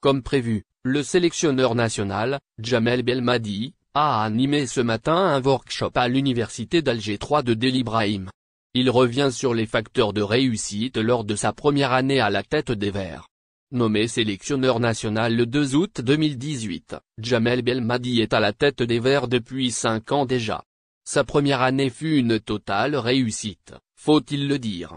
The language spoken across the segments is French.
Comme prévu, le sélectionneur national, Jamel Belmadi, a animé ce matin un workshop à l'université d'Alger 3 de Delibrahim. Il revient sur les facteurs de réussite lors de sa première année à la tête des Verts. Nommé sélectionneur national le 2 août 2018, Jamel Belmadi est à la tête des Verts depuis 5 ans déjà. Sa première année fut une totale réussite, faut-il le dire.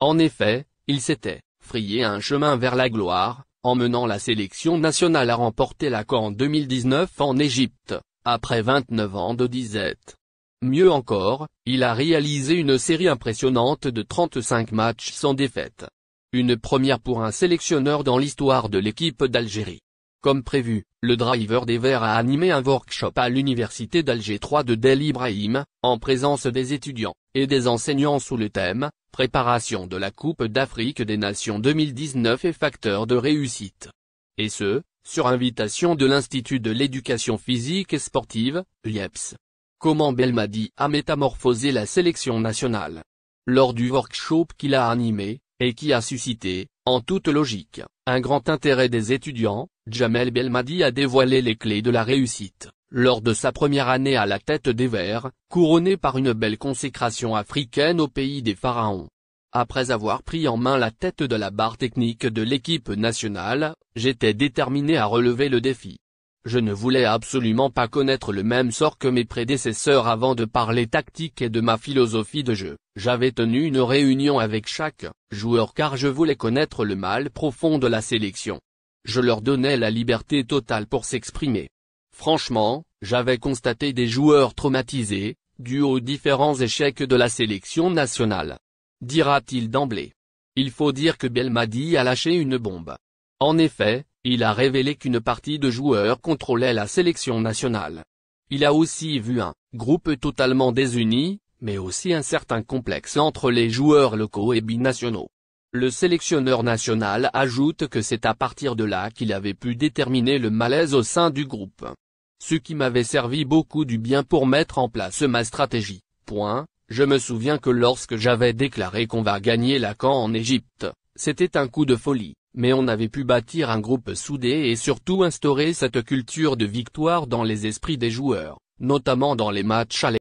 En effet, il s'était, frié un chemin vers la gloire, en menant la sélection nationale à remporter la en 2019 en Égypte, après 29 ans de disette. Mieux encore, il a réalisé une série impressionnante de 35 matchs sans défaite. Une première pour un sélectionneur dans l'histoire de l'équipe d'Algérie. Comme prévu, le driver des Verts a animé un workshop à l'université d'Alger 3 de Del Ibrahim, en présence des étudiants, et des enseignants sous le thème, Préparation de la Coupe d'Afrique des Nations 2019 et facteurs de réussite. Et ce, sur invitation de l'Institut de l'éducation physique et sportive, l'IEPS. Comment Belmadi a métamorphosé la sélection nationale. Lors du workshop qu'il a animé, et qui a suscité, en toute logique, un grand intérêt des étudiants, Jamel Belmadi a dévoilé les clés de la réussite, lors de sa première année à la tête des Verts, couronnée par une belle consécration africaine au pays des pharaons. Après avoir pris en main la tête de la barre technique de l'équipe nationale, j'étais déterminé à relever le défi. Je ne voulais absolument pas connaître le même sort que mes prédécesseurs avant de parler tactique et de ma philosophie de jeu. J'avais tenu une réunion avec chaque joueur car je voulais connaître le mal profond de la sélection je leur donnais la liberté totale pour s'exprimer. Franchement, j'avais constaté des joueurs traumatisés, dus aux différents échecs de la sélection nationale. Dira-t-il d'emblée. Il faut dire que Belmadi a lâché une bombe. En effet, il a révélé qu'une partie de joueurs contrôlait la sélection nationale. Il a aussi vu un groupe totalement désuni, mais aussi un certain complexe entre les joueurs locaux et binationaux. Le sélectionneur national ajoute que c'est à partir de là qu'il avait pu déterminer le malaise au sein du groupe. Ce qui m'avait servi beaucoup du bien pour mettre en place ma stratégie. Point. Je me souviens que lorsque j'avais déclaré qu'on va gagner la Lacan en Égypte, c'était un coup de folie, mais on avait pu bâtir un groupe soudé et surtout instaurer cette culture de victoire dans les esprits des joueurs, notamment dans les matchs à